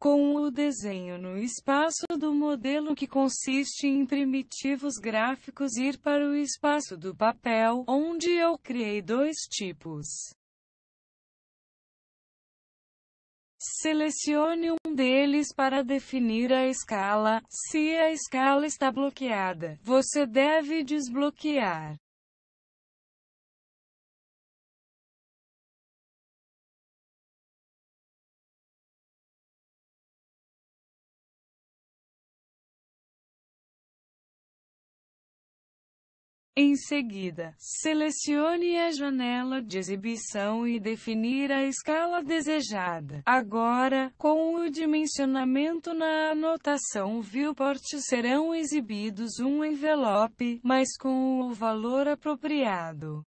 com o desenho no espaço do modelo que consiste em primitivos gráficos ir para o espaço do papel, onde eu criei dois tipos. Selecione um deles para definir a escala. Se a escala está bloqueada, você deve desbloquear. Em seguida, selecione a janela de exibição e definir a escala desejada. Agora, com o dimensionamento na anotação viewport serão exibidos um envelope, mas com o valor apropriado.